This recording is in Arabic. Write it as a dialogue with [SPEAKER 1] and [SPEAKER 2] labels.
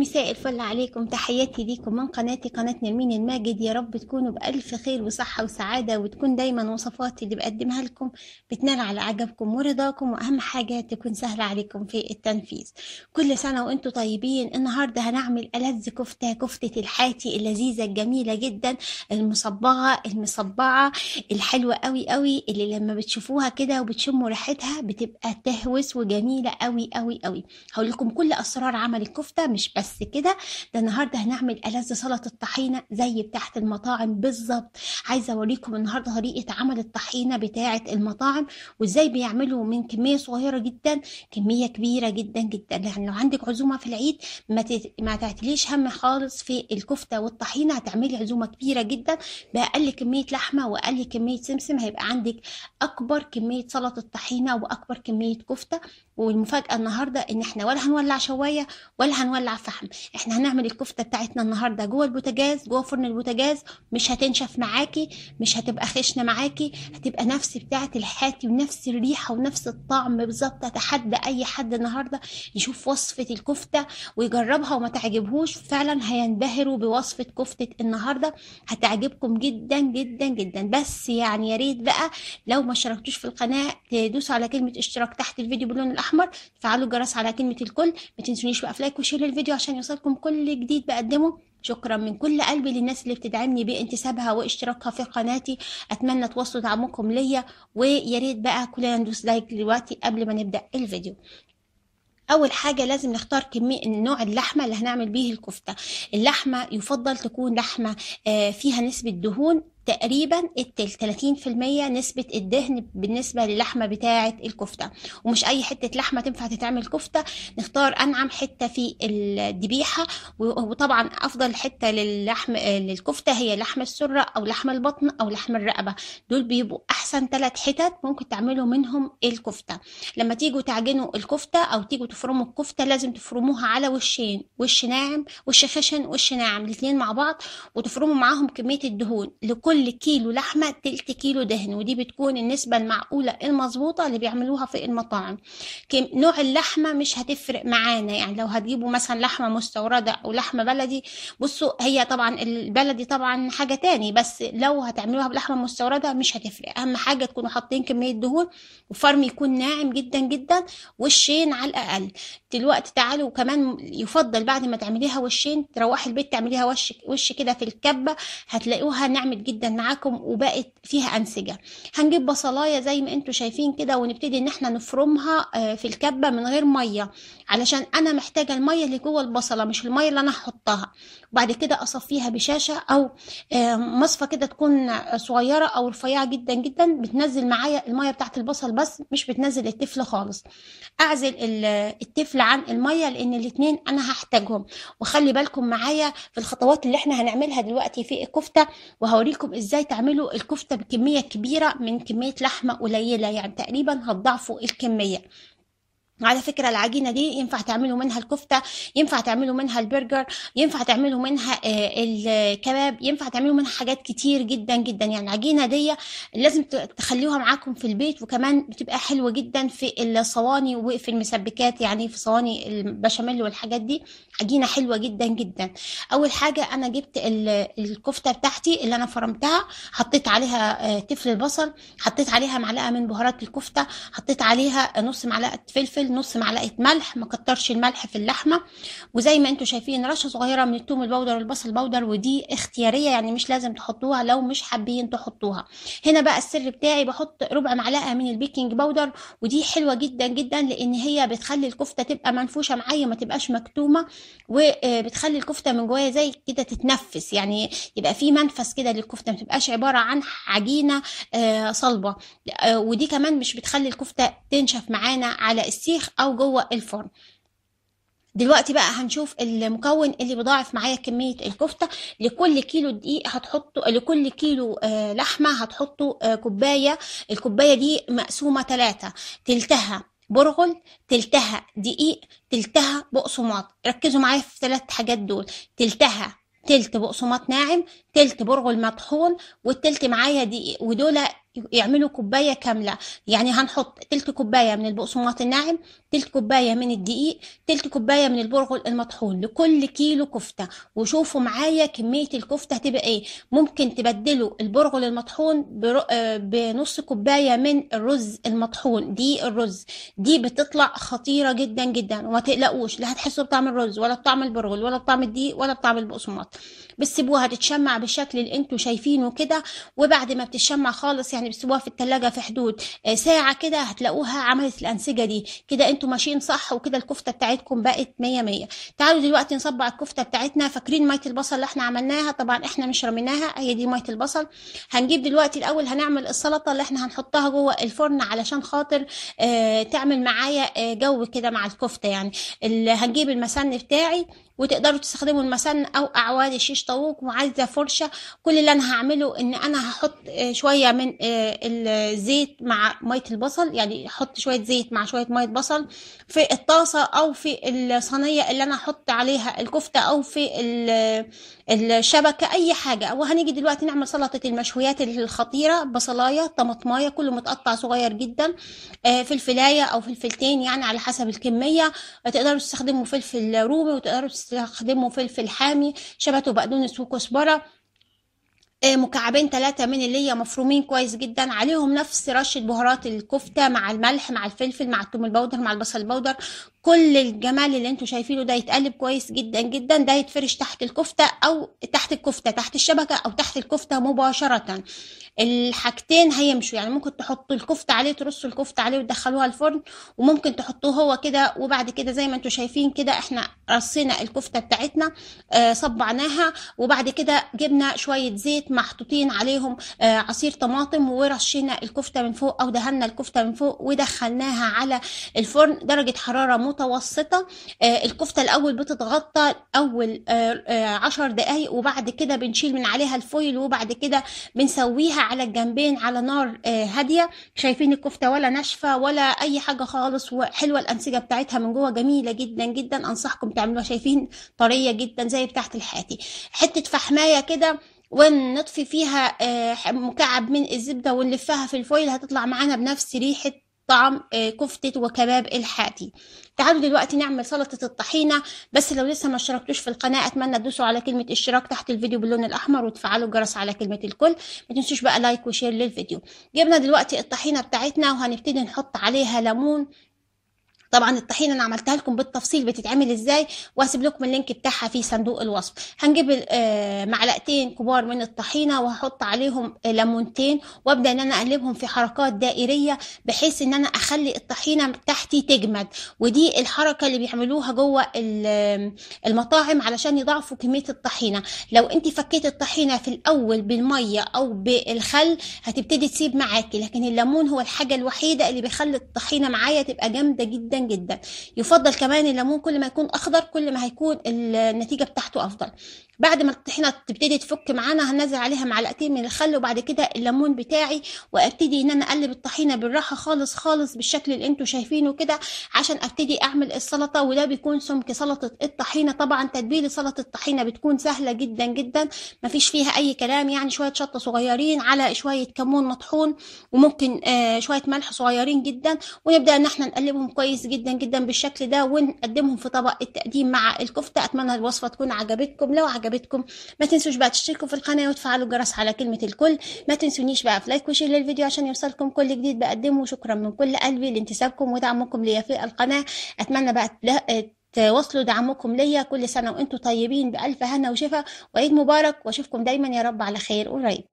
[SPEAKER 1] مساء الفل عليكم تحياتي ليكم من قناتي قناة نرمين الماجد يا رب تكونوا بألف خير وصحة وسعادة وتكون دايما وصفاتي اللي بقدمها لكم بتنال على عجبكم ورضاكم وأهم حاجة تكون سهلة عليكم في التنفيذ كل سنة وانتم طيبين النهاردة هنعمل ألذ كفتة كفتة الحاتي اللذيذة الجميلة جدا المصبغة المصبعة الحلوة قوي قوي اللي لما بتشوفوها كده وبتشموا ريحتها بتبقى تهوس وجميلة قوي قوي قوي هقول لكم كل أسرار عمل الكفتة مش بس بس كده ده النهارده هنعمل ألذ سلطة الطحينة زي بتاعة المطاعم بالظبط عايزة أوريكم النهارده طريقة عمل الطحينة بتاعة المطاعم وإزاي بيعملوا من كمية صغيرة جدا كمية كبيرة جدا جدا يعني لو عندك عزومة في العيد ما, تت... ما تعتليش هم خالص في الكفتة والطحينة هتعملي عزومة كبيرة جدا بأقل كمية لحمة وأقل كمية سمسم هيبقى عندك أكبر كمية سلطة الطحينه وأكبر كمية كفتة والمفاجأة النهاردة إن إحنا ولا هنولع شواية ولا هنولع فحم الفحم احنا هنعمل الكفته بتاعتنا النهارده جوه البوتاجاز جوه فرن البوتاجاز مش هتنشف معاكي مش هتبقى خشنه معاكي هتبقى نفس بتاعه الحاتي ونفس الريحه ونفس الطعم بالظبط اتحدى اي حد النهارده يشوف وصفه الكفته ويجربها وما تعجبهوش فعلا هينبهروا بوصفه كفته النهارده هتعجبكم جدا جدا جدا بس يعني يا ريت بقى لو ما اشتركتوش في القناه تدوسوا على كلمه اشتراك تحت الفيديو باللون الاحمر تفعلوا الجرس على كلمه الكل ما تنسونيش بقى في لايك وشير للفيديو عشان يوصلكم كل جديد بقدمه شكرا من كل قلبي للناس اللي بتدعمني بانتسابها واشتراكها في قناتي اتمنى توصلوا دعمكم ليا ويا ريت بقى كلنا ندوس لايك دلوقتي قبل ما نبدا الفيديو اول حاجه لازم نختار كميه نوع اللحمه اللي هنعمل بيه الكفته اللحمه يفضل تكون لحمه آه، فيها نسبه دهون تقريبا 30% نسبة الدهن بالنسبة للحمة بتاعة الكفتة ومش أي حتة لحمة تنفع تتعمل كفتة نختار أنعم حتة في الدبيحة وطبعا أفضل حتة للحم للكفتة هي لحم السرة أو لحم البطن أو لحم الرقبة دول بيبقوا أحسن ثلاث حتت ممكن تعملوا منهم الكفتة لما تيجوا تعجنوا الكفتة أو تيجوا تفرموا الكفتة لازم تفرموها على وشين وش ناعم وش خشن وش ناعم الاثنين مع بعض وتفرموا معاهم كمية الدهون لكل كل كيلو لحمه تلت كيلو دهن ودي بتكون النسبه المعقوله المظبوطه اللي بيعملوها في المطاعم نوع اللحمه مش هتفرق معانا يعني لو هتجيبوا مثلا لحمه مستورده او لحمه بلدي بصوا هي طبعا البلدي طبعا حاجه تاني بس لو هتعملوها بلحمه مستورده مش هتفرق اهم حاجه تكونوا حاطين كميه دهون وفرم يكون ناعم جدا جدا وشين على الاقل دلوقتي تعالوا وكمان يفضل بعد ما تعمليها وشين تروحي البيت تعمليها وش وش كده في الكبه هتلاقوها نعمت جدا جدا معاكم وبقت فيها انسجه هنجيب بصلايه زي ما انتم شايفين كده ونبتدي ان احنا نفرمها آه، في الكبه من غير ميه علشان انا محتاجه الميه اللي جوه البصله مش الميه اللي انا هحطها وبعد كده اصفيها بشاشه او آه، مصفى كده تكون صغيره او رفيعه جدا جدا بتنزل معايا الميه بتاعت البصل بس مش بتنزل التفل خالص اعزل التفل عن الميه لان الاثنين انا هحتاجهم وخلي بالكم معايا في الخطوات اللي احنا هنعملها دلوقتي في الكفته وهوريكم لكم ازاي تعملوا الكفتة بكمية كبيرة من كمية لحمة قليلة يعني تقريبا هتضعفوا الكمية على فكرة العجينة دي ينفع تعملوا منها الكفتة ينفع تعملوا منها البرجر ينفع تعملوا منها آه، الكباب ينفع تعملوا منها حاجات كتير جدا جدا يعني العجينة دي لازم تخليوها معاكم في البيت وكمان بتبقى حلوة جدا في الصواني وفي المسبكات يعني في صواني البشاميل والحاجات دي عجينة حلوة جدا جدا أول حاجة أنا جبت الكفتة بتاعتي اللي أنا فرمتها حطيت عليها تفل آه، البصل حطيت عليها معلقة من بهارات الكفتة حطيت عليها نص معلقة فلفل نص معلقه ملح ما كترش الملح في اللحمه وزي ما انتم شايفين رشه صغيره من الثوم البودر والبصل بودر ودي اختياريه يعني مش لازم تحطوها لو مش حابين تحطوها هنا بقى السر بتاعي بحط ربع معلقه من البيكنج بودر ودي حلوه جدا جدا لان هي بتخلي الكفته تبقى منفوشه معايا ما تبقاش مكتومه وبتخلي الكفته من جوايا زي كده تتنفس يعني يبقى في منفس كده للكفته ما تبقاش عباره عن عجينه آه، صلبه آه، ودي كمان مش بتخلي الكفته تنشف معانا على السيخ الطبيخ او جوه الفرن دلوقتي بقى هنشوف المكون اللي بيضاعف معايا كمية الكفتة لكل كيلو دقيق هتحطه لكل كيلو آه لحمة هتحطه آه كوباية الكوباية دي مقسومة تلاتة تلتها برغل تلتها دقيق تلتها بقسماط ركزوا معايا في التلات حاجات دول تلتها تلت بقسماط ناعم تلت برغل مطحون والتلت معايا دقيق ودول يعملوا كوباية كاملة يعني هنحط تلت كوباية من البقسماط الناعم تلت كوباية من الدقيق تلت كوباية من البرغل المطحون لكل كيلو كفتة وشوفوا معايا كمية الكفتة هتبقى ايه ممكن تبدلوا البرغل المطحون آه، بنص كوباية من الرز المطحون دي الرز دي بتطلع خطيرة جدا جدا وما تقلقوش لا هتحسوا بطعم الرز ولا بطعم البرغل ولا بطعم الدقيق ولا بطعم البقسماط بتسيبوها تتشمع بالشكل اللي انتم شايفينه كده وبعد ما بتتشمع خالص يعني بتسيبوها في التلاجة في حدود آه، ساعة كده هتلاقوها عملت الأنسجة دي كده انتم ماشيين صح وكده الكفتة بتاعتكم بقت 100 100 تعالوا دلوقتي نصبع الكفتة بتاعتنا فاكرين مية البصل اللي احنا عملناها طبعا احنا مش رميناها هي دي مية البصل هنجيب دلوقتي الأول هنعمل السلطة اللي احنا هنحطها جوه الفرن علشان خاطر اه تعمل معايا اه جو كده مع الكفتة يعني هنجيب المسن بتاعي وتقدروا تستخدموا المسن أو أعواد الشيش مش طاووق وعايزه فرشه كل اللي انا هعمله ان انا هحط آه، شويه من آه، الزيت مع ميه البصل يعني احط شويه زيت مع شويه ميه بصل في الطاسه او في الصينيه اللي انا هحط عليها الكفته او في الشبكه اي حاجه وهنيجي دلوقتي نعمل سلطه المشويات الخطيره بصلايه طماطمايه كله متقطع صغير جدا آه، فلفلايه او فلفلتين يعني على حسب الكميه تقدروا تستخدموا فلفل رومي وتقدروا تستخدموا فلفل حامي شبت وبقدونس بقدونس وكزبره آه، مكعبين ثلاثة من اللي هي مفرومين كويس جدا عليهم نفس رشة بهارات الكفتة مع الملح مع الفلفل مع التوم البودر مع البصل البودر كل الجمال اللي انتوا شايفينه ده يتقلب كويس جدا جدا ده يتفرش تحت الكفته او تحت الكفته تحت الشبكه او تحت الكفته مباشره الحاجتين هيمشوا يعني ممكن تحطوا الكفته عليه ترصوا الكفته عليه وتدخلوها الفرن وممكن تحطوه هو كده وبعد كده زي ما انتوا شايفين كده احنا رصينا الكفته بتاعتنا آه، صبعناها وبعد كده جبنا شويه زيت محطوطين عليهم آه، عصير طماطم ورشينا الكفته من فوق او دهنا الكفته من فوق ودخلناها على الفرن درجه حراره متوسطة آه، الكفتة الأول بتتغطى أول آه، آه، عشر دقايق وبعد كده بنشيل من عليها الفويل وبعد كده بنسويها على الجنبين على نار هادية شايفين الكفتة ولا ناشفة ولا أي حاجة خالص وحلوة الأنسجة بتاعتها من جوه جميلة جدا جدا أنصحكم تعملوها شايفين طرية جدا زي بتاعة الحاتي حتة فحماية كده ونطفي فيها مكعب من الزبدة ونلفها في الفويل هتطلع معانا بنفس ريحة طعم آه، كفتة وكباب الحاتي تعالوا دلوقتي نعمل سلطة الطحينة بس لو لسه ما اشتركتوش في القناة اتمنى تدوسوا على كلمة اشتراك تحت الفيديو باللون الاحمر وتفعلوا الجرس على كلمة الكل ما تنسوش بقى لايك وشير للفيديو جبنا دلوقتي الطحينة بتاعتنا وهنبتدي نحط عليها ليمون طبعا الطحينه انا عملتها لكم بالتفصيل بتتعمل ازاي وهسيب لكم اللينك بتاعها في صندوق الوصف هنجيب آه، معلقتين كبار من الطحينه وهحط عليهم ليمونتين وابدا ان انا اقلبهم في حركات دائريه بحيث ان انا اخلي الطحينه تحتي تجمد ودي الحركه اللي بيعملوها جوه المطاعم علشان يضاعفوا كميه الطحينه لو انت فكيت الطحينه في الاول بالميه او بالخل هتبتدي تسيب معاكي لكن الليمون هو الحاجه الوحيده اللي بيخلي الطحينه معايا تبقى جامده جدا جدا يفضل كمان الليمون كل ما يكون اخضر كل ما هيكون النتيجه بتاعته افضل بعد ما الطحينه تبتدي تفك معانا هنزل عليها معلقتين من الخل وبعد كده الليمون بتاعي وابتدي ان انا اقلب الطحينه بالراحه خالص خالص بالشكل اللي انتم شايفينه كده عشان ابتدي اعمل السلطه وده بيكون سمك سلطه الطحينه طبعا تتبيل سلطه الطحينه بتكون سهله جدا جدا مفيش فيها اي كلام يعني شويه شطه صغيرين على شويه كمون مطحون وممكن آه شويه ملح صغيرين جدا ونبدا ان احنا نقلبهم كويس جدا جدا بالشكل ده ونقدمهم في طبق التقديم مع الكفته اتمنى الوصفه تكون عجبتكم لو عجبتكم ما تنسوش بقى تشتركوا في القناه وتفعلوا الجرس على كلمه الكل ما تنسونيش بقى في لايك وشير للفيديو عشان يوصلكم كل جديد بقدمه وشكرا من كل قلبي لانتسابكم ودعمكم ليا في القناه اتمنى بقى توصلوا دعمكم ليا كل سنه وانتم طيبين بالف هنا وشفا وعيد مبارك واشوفكم دايما يا رب على خير قريب